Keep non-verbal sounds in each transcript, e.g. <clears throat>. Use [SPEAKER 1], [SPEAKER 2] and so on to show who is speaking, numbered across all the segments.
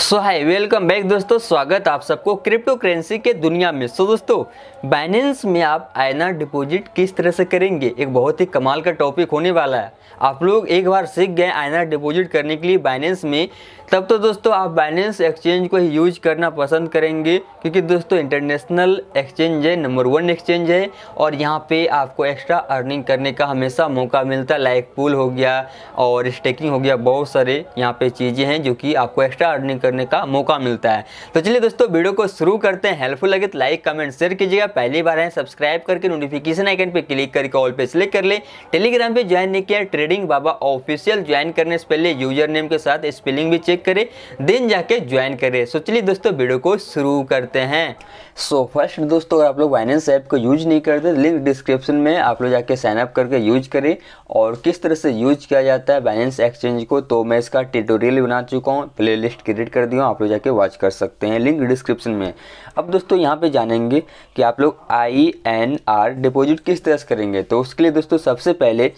[SPEAKER 1] सो hi welcome back दोस्तों स्वागत आप सबको क्रिप्टो करेंसी के दुनिया में सो so, दोस्तों बाइनेंस में आप आयना डिपॉजिट किस तरह से करेंगे एक बहुत ही कमाल का टॉपिक होने वाला है आप लोग एक बार सीख गए आयना डिपॉजिट करने के लिए बाइनेंस में तब तो दोस्तों आप बाइनेंस एक्सचेंज को ही यूज करना पसंद करेंगे क्योंकि दोस्तों इंटरनेशनल एक्सचेंज है नंबर वन एक्सचेंज है और यहाँ पे आपको एक्स्ट्रा अर्निंग करने का हमेशा मौका मिलता है लाइक पूल हो गया और स्टेकिंग हो गया बहुत सारे यहाँ पे चीज़ें हैं जो कि आपको एक्स्ट्रा अर्निंग करने का मौका मिलता है तो चलिए दोस्तों वीडियो को शुरू करते हैं हेल्पफुल लगे तो लाइक कमेंट शेयर कीजिएगा पहली बार है सब्सक्राइब करके नोटिफिकेशन आइकन पर क्लिक करके ऑल पे सिलेक्ट कर ले टेलीग्राम पर ज्वाइन नहीं किया ट्रेडिंग बाबा ऑफिशियल ज्वाइन करने से पहले यूजर नेम के साथ स्पेलिंग भी चेक क्लिक करें देन जाके ज्वाइन करें सो चलिए दोस्तों वीडियो को शुरू करते हैं सो so, फर्स्ट दोस्तों अगर आप लोग फाइनेंस ऐप को यूज नहीं करते लिंक तो डिस्क्रिप्शन में आप लोग जाके साइनअप करके यूज करें और किस तरह से यूज किया जाता है बैलेंस एक्सचेंज को तो मैं इसका ट्यूटोरियल बना चुका हूँ प्ले लिस्ट क्रिएट कर दिया आप लोग जाके वॉच कर सकते हैं लिंक डिस्क्रिप्शन में अब दोस्तों यहाँ पर जानेंगे कि आप लोग आई एन आर डिपॉजिट किस तरह से करेंगे तो उसके लिए दोस्तों सबसे पहले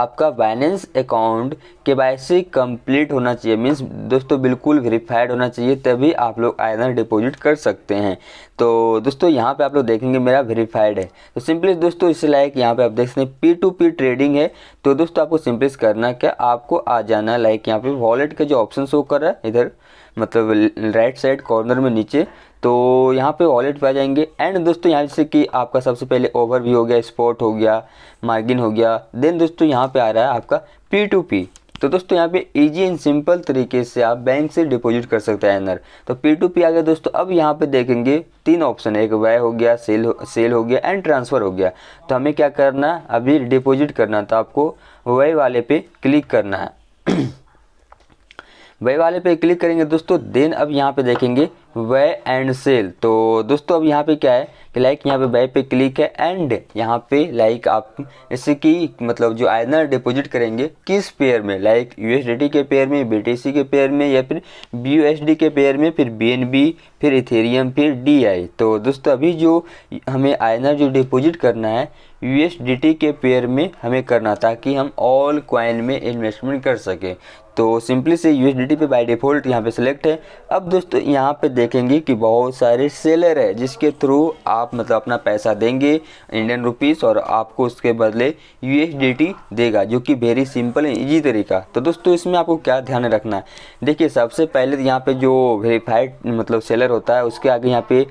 [SPEAKER 1] आपका Binance account K Y complete होना चाहिए मीन्स दोस्तों बिल्कुल वेरीफाइड होना चाहिए तभी आप लोग आयदन डिपॉजिट कर सकते हैं तो दोस्तों यहाँ पे आप लोग देखेंगे मेरा वेरीफाइड है तो सिंपली दोस्तों इससे लाइक यहाँ पे आप देख सकते हैं पी टू पी ट्रेडिंग है तो दोस्तों आपको सिंपली करना क्या आपको आ जाना लाइक यहाँ पे वॉलेट का जो ऑप्शन शो कर रहा है इधर मतलब राइट साइड कॉर्नर में नीचे तो यहाँ पे वॉलेट पे आ जाएंगे एंड दोस्तों यहाँ जैसे कि आपका सबसे पहले ओवर भी हो गया स्पॉट हो गया मार्गिन हो गया देन दोस्तों यहाँ पे आ रहा है आपका पी टू पी तो दोस्तों यहाँ पे इजी एंड सिंपल तरीके से आप बैंक से डिपॉजिट कर सकते हैं एनर तो पी टू पी आ गया दोस्तों अब यहाँ पे देखेंगे तीन ऑप्शन है एक वाई हो गया सेल हो सेल हो गया एंड ट्रांसफ़र हो गया तो हमें क्या करना है अभी डिपॉजिट करना था आपको वाई वाले पे क्लिक करना है <clears throat> वे वाले पे क्लिक करेंगे दोस्तों देन अब यहाँ पे देखेंगे वे एंड सेल तो दोस्तों अब यहाँ पे क्या है कि लाइक यहाँ पे वे पे क्लिक है एंड यहाँ पे लाइक आप इससे कि मतलब जो आयदना डिपॉजिट करेंगे किस पेयर में लाइक यू के पेयर में बी के पेयर में या फिर बी के पेयर में फिर बी फिर इथेरियम फिर डी तो दोस्तों अभी जो हमें आयदना जो डिपोजिट करना है यू के पेयर में हमें करना ताकि हम ऑल क्वाइन में इन्वेस्टमेंट कर सकें तो सिंपली से यू पे बाय डिफ़ॉल्ट यहाँ पे सिलेक्ट है अब दोस्तों यहाँ पे देखेंगे कि बहुत सारे सेलर है जिसके थ्रू आप मतलब अपना पैसा देंगे इंडियन रुपीस और आपको उसके बदले यू देगा जो कि वेरी सिंपल एंड ईजी तरीका तो दोस्तों इसमें आपको क्या ध्यान रखना है देखिए सबसे पहले तो यहाँ पर जो वेरीफाइड मतलब सेलर होता है उसके आगे यहाँ पर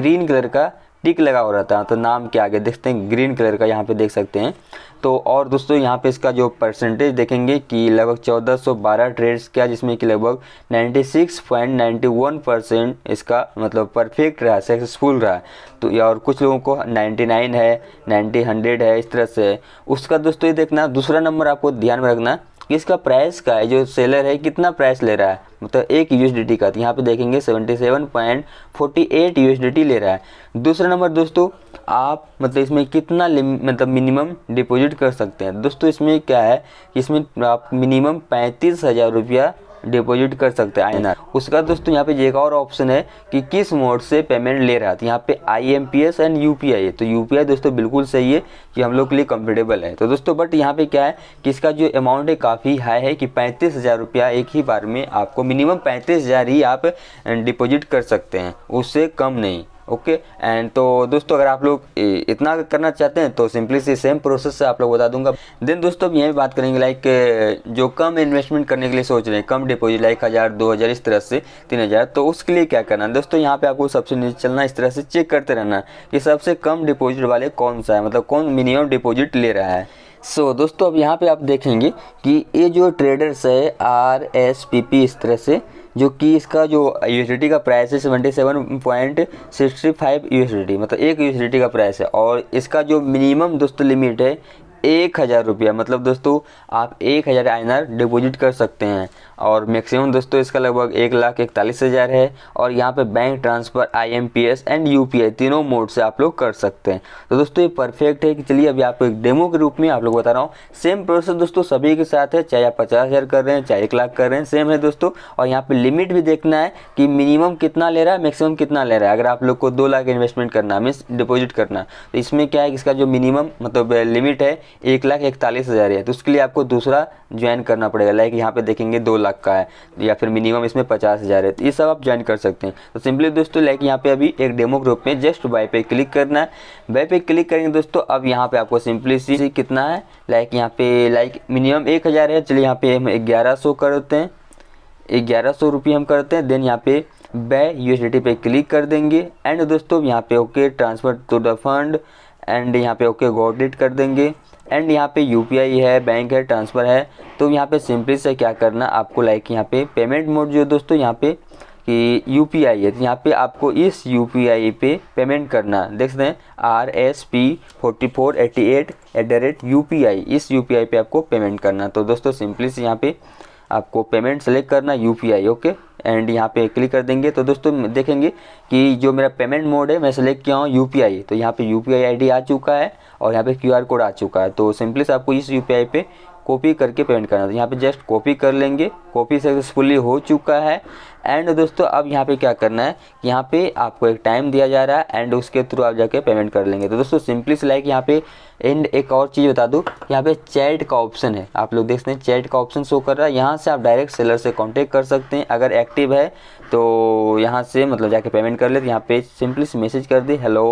[SPEAKER 1] ग्रीन कलर का टिक लगा हो रहता है तो नाम के आगे देखते हैं ग्रीन कलर का यहाँ पे देख सकते हैं तो और दोस्तों यहाँ पे इसका जो परसेंटेज देखेंगे कि लगभग 1412 ट्रेड्स क्या जिसमें कि लगभग 96.91 परसेंट इसका मतलब परफेक्ट रहा सक्सेसफुल रहा तो या और कुछ लोगों को 99 है 90 हंड्रेड है इस तरह से उसका दोस्तों ये देखना दूसरा नंबर आपको ध्यान में रखना इसका प्राइस का है जो सेलर है कितना प्राइस ले रहा है मतलब एक यू का तो यहाँ पे देखेंगे 77.48 यूएसडीटी ले रहा है दूसरा नंबर दोस्तों आप मतलब इसमें कितना मतलब मिनिमम डिपॉजिट कर सकते हैं दोस्तों इसमें क्या है इसमें आप मिनिमम पैंतीस हज़ार रुपया डिपॉजिट कर सकते हैं आई उसका दोस्तों यहाँ पे एक और ऑप्शन है कि किस मोड से पेमेंट ले रहा था तो यहाँ पे I M P S and U P I है तो यू पी आई दोस्तों बिल्कुल सही है कि हम लोग के लिए कंफर्टेबल है तो दोस्तों बट यहाँ पे क्या है कि इसका जो अमाउंट है काफ़ी हाई है कि पैंतीस हज़ार रुपया एक ही बार में आपको मिनिमम पैंतीस हज़ार ही आप डिपोजिट कर सकते हैं उससे कम नहीं ओके एंड तो दोस्तों अगर आप लोग इतना करना चाहते हैं तो सिंपली से सेम प्रोसेस से आप लोग बता दूंगा देन दोस्तों अब भी बात करेंगे लाइक जो कम इन्वेस्टमेंट करने के लिए सोच रहे हैं कम डिपॉजिट लाइक हज़ार दो हज़ार इस तरह से तीन हज़ार तो उसके लिए क्या करना दोस्तों यहाँ पे आपको सबसे नीचे चलना इस तरह से चेक करते रहना कि सबसे कम डिपोजिट वाले कौन सा है मतलब कौन मिनिमम डिपोजिट ले रहा है सो so, दोस्तों अब यहाँ पे आप देखेंगे कि ये जो ट्रेडर्स है आर एस पी पी इस तरह से जो कि इसका जो यू का प्राइस है seventy seven point sixty five U मतलब एक यू का प्राइस है और इसका जो मिनिमम दोस्तों लिमिट है एक हज़ार रुपया मतलब दोस्तों आप एक हज़ार आई डिपॉजिट कर सकते हैं और मैक्सिमम दोस्तों इसका लगभग एक लाख इकतालीस हज़ार है और यहाँ पे bank transfer IMPS and UPI तीनों मोड से आप लोग कर सकते हैं तो दोस्तों ये परफेक्ट है कि चलिए अभी आपको एक डेमो के रूप में आप लोग बता रहा हूँ सेम प्रोसेस दोस्तों सभी के साथ है चाहे आप पचास हज़ार कर रहे हैं चाहे एक लाख कर रहे हैं सेम है दोस्तों और यहाँ पर लिमिट भी देखना है कि मिनिमम कितना ले रहा है मैक्सिमम कितना ले रहा है अगर आप लोग को दो लाख इन्वेस्टमेंट करना है मीन्स डिपोजिट करना तो इसमें क्या है इसका जो मिनिमम मतलब लिमिट है एक लाख इकतालीस हज़ार है तो उसके लिए आपको दूसरा ज्वाइन करना पड़ेगा लाइक यहाँ पे देखेंगे दो लाख का है या फिर मिनिमम इसमें पचास हज़ार है तो ये सब आप ज्वाइन कर सकते हैं तो सिंपली दोस्तों लाइक यहाँ पे अभी एक डेमो ग्रुप में जस्ट बाई पे क्लिक करना है बाई पे क्लिक करेंगे दोस्तों अब यहाँ पे आपको सिंपली सी कितना है लाइक यहाँ पे लाइक मिनिमम एक हज़ार है चलिए यहाँ पे हम ग्यारह सौ करते हैं ग्यारह सौ रुपये हम करते हैं देन यहाँ पे बाय यू पे क्लिक कर देंगे एंड दोस्तों यहाँ पे okay transfer to the fund and यहाँ पे ओके गो इट कर देंगे एंड यहाँ पे यू है बैंक है ट्रांसफ़र है तो यहाँ पे सिंपली से क्या करना आपको लाइक यहाँ पे पेमेंट मोड जो दोस्तों यहाँ पे कि यू है तो यहाँ पे आपको इस यू पे पेमेंट करना देख सकते हैं R S P forty four eighty eight eight the rate U इस यू पे आपको पेमेंट करना तो दोस्तों सिंपली से यहाँ पे आपको पेमेंट सेलेक्ट करना यू ओके एंड यहाँ पे क्लिक कर देंगे तो दोस्तों देखेंगे कि जो मेरा पेमेंट मोड है मैं सेलेक्ट किया हूँ यू तो यहाँ पर यू पी आ चुका है और यहाँ पर क्यू कोड आ चुका है तो सिंपली से आपको इस यू पे कॉपी करके पेंट करना था तो यहाँ पे जस्ट कॉपी कर लेंगे कॉपी सक्सेसफुली हो चुका है एंड दोस्तों अब यहाँ पे क्या करना है कि यहाँ पे आपको एक टाइम दिया जा रहा है एंड उसके थ्रू आप जाके पेमेंट कर लेंगे तो दोस्तों सिंपली से लाइक यहाँ पे एंड एक और चीज़ बता दूँ यहाँ पे चैट का ऑप्शन है आप लोग देख सकते हैं चैट का ऑप्शन शो कर रहा है यहाँ से आप डायरेक्ट सेलर से कॉन्टेक्ट कर सकते हैं अगर एक्टिव है तो यहाँ से मतलब जाके पेमेंट कर लेते यहाँ पे सिंपली से मैसेज कर दी हेलो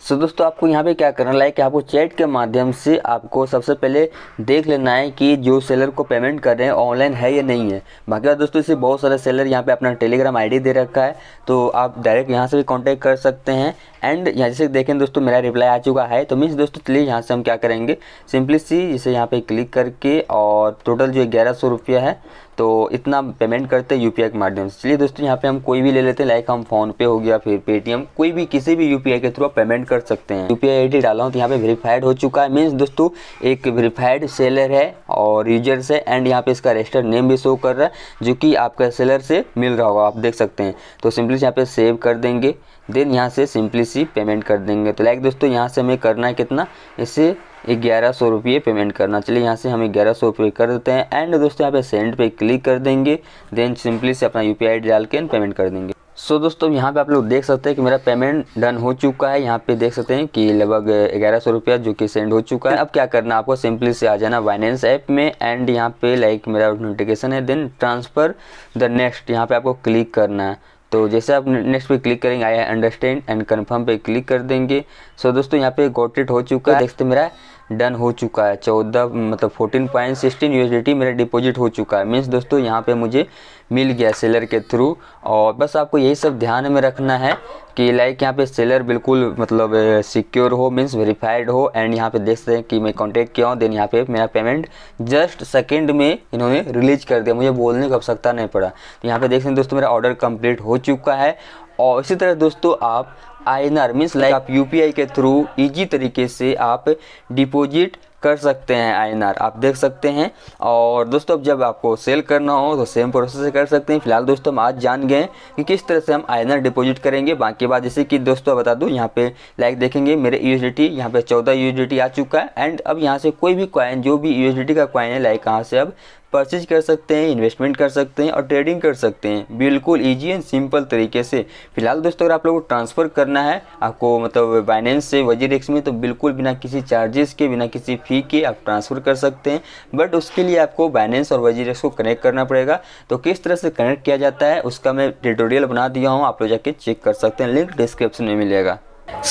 [SPEAKER 1] सो so, दोस्तों आपको यहाँ पे क्या करना है कि आपको चैट के माध्यम से आपको सबसे पहले देख लेना है कि जो सेलर को पेमेंट कर रहे हैं ऑनलाइन है या नहीं है बाकी बात दोस्तों इसे बहुत सारे सेलर यहाँ पे अपना टेलीग्राम आईडी दे रखा है तो आप डायरेक्ट यहाँ से भी कांटेक्ट कर सकते हैं एंड यहाँ जैसे देखें दोस्तों मेरा रिप्लाई आ चुका है तो मीन्स दोस्तों चलिए यहाँ से हम क्या करेंगे सिंपली सी इसे यहाँ पर क्लिक करके और टोटल जो ग्यारह सौ रुपया है तो इतना पेमेंट करते हैं यू के माध्यम से चलिए दोस्तों यहाँ पे हम कोई भी ले लेते हैं लाइक हम फ़ोनपे हो गया फिर पेटीएम कोई भी किसी भी यू के थ्रू पेमेंट कर सकते हैं यू पी आई डाला हूँ तो यहाँ पे वेरीफाइड हो चुका है मीन्स दोस्तों एक वेरीफाइड सेलर है और यूजर से एंड यहाँ पे इसका रजिस्टर नेम भी शो कर रहा है जो कि आपका सेलर से मिल रहा होगा आप देख सकते हैं तो सिंपली यहाँ पे सेव कर देंगे देन यहाँ से सिंपली सी पेमेंट कर देंगे तो लाइक दोस्तों यहाँ से हमें करना है कितना इसे ग्यारह सौ रुपये पेमेंट करना चलिए यहाँ से हम ग्यारह सौ रुपये कर देते हैं एंड दोस्तों यहाँ पे सेंड पे क्लिक कर देंगे देन सिंपली से अपना यू पी आई डाल के पेमेंट कर देंगे सो so, दोस्तों यहाँ पे आप लोग देख सकते हैं कि मेरा पेमेंट डन हो चुका है यहाँ पे देख सकते हैं कि लगभग ग्यारह सौ रुपया जो कि सेंड हो चुका है अब क्या करना है आपको सिंपली से आ जाना वाइनेंस ऐप में एंड यहाँ पे लाइक मेरा नोटिफिकेशन है देन ट्रांसफ़र द नेक्स्ट यहाँ पे आपको क्लिक करना है तो जैसे आप नेक्स्ट पे क्लिक करेंगे आई अंडरस्टैंड एंड कंफर्म पे क्लिक कर देंगे सो so, दोस्तों यहाँ पे गोटेट हो चुका है नेक्स्ट मेरा डन हो चुका है चौदह मतलब फोर्टीन पॉइंट सिक्सटीन यूएसडीटी मेरा डिपॉजिट हो चुका है मीन्स दोस्तों यहाँ पे मुझे मिल गया सेलर के थ्रू और बस आपको यही सब ध्यान में रखना है कि लाइक यहाँ पे सेलर बिल्कुल मतलब सिक्योर हो मीन्स वेरीफाइड हो एंड यहाँ पे देख सकते हैं कि मैं कॉन्टेक्ट किया हूँ देन यहाँ पे मेरा पेमेंट जस्ट सेकेंड में इन्होंने रिलीज कर दिया मुझे बोलने की आवश्यकता नहीं पड़ा तो यहाँ पे देख सकते हैं दोस्तों मेरा ऑर्डर कंप्लीट हो चुका है और इसी तरह दोस्तों आप आइनर मीन्स लाइक आप यूपीआई के थ्रू इजी तरीके से आप डिपॉजिट कर सकते हैं आइनर आप देख सकते हैं और दोस्तों अब जब आपको सेल करना हो तो सेम प्रोसेस से कर सकते हैं फिलहाल दोस्तों हम आज जान गए कि किस तरह से हम आइनर डिपॉजिट करेंगे बाकी बात जैसे कि दोस्तों बता दूं यहाँ पे लाइक देखेंगे मेरे यू यहाँ पे चौदह यू आ चुका है एंड अब यहाँ से कोई भी कॉइन जो भी यू का कॉइन है लाइक कहाँ से अब परचेज कर सकते हैं इन्वेस्टमेंट कर सकते हैं और ट्रेडिंग कर सकते हैं बिल्कुल ईजी एंड सिंपल तरीके से फिलहाल दोस्तों अगर आप लोगों को ट्रांसफ़र करना है आपको मतलब बाइनेंस से वजीर में तो बिल्कुल बिना किसी चार्जेस के बिना किसी फ़ी के आप ट्रांसफ़र कर सकते हैं बट उसके लिए आपको बाइनेंस और वजीर को कनेक्ट करना पड़ेगा तो किस तरह से कनेक्ट किया जाता है उसका मैं ट्यूटोरियल बना दिया हूँ आप लोग जाके चेक कर सकते हैं लिंक डिस्क्रिप्शन में मिलेगा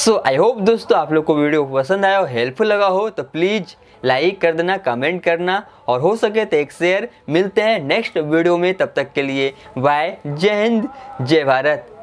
[SPEAKER 1] सो आई होप दोस्तों आप लोग को वीडियो पसंद आया हो हेल्पफुल लगा हो तो प्लीज़ लाइक कर देना कमेंट करना और हो सके तो एक शेयर मिलते हैं नेक्स्ट वीडियो में तब तक के लिए बाय जय हिंद जय भारत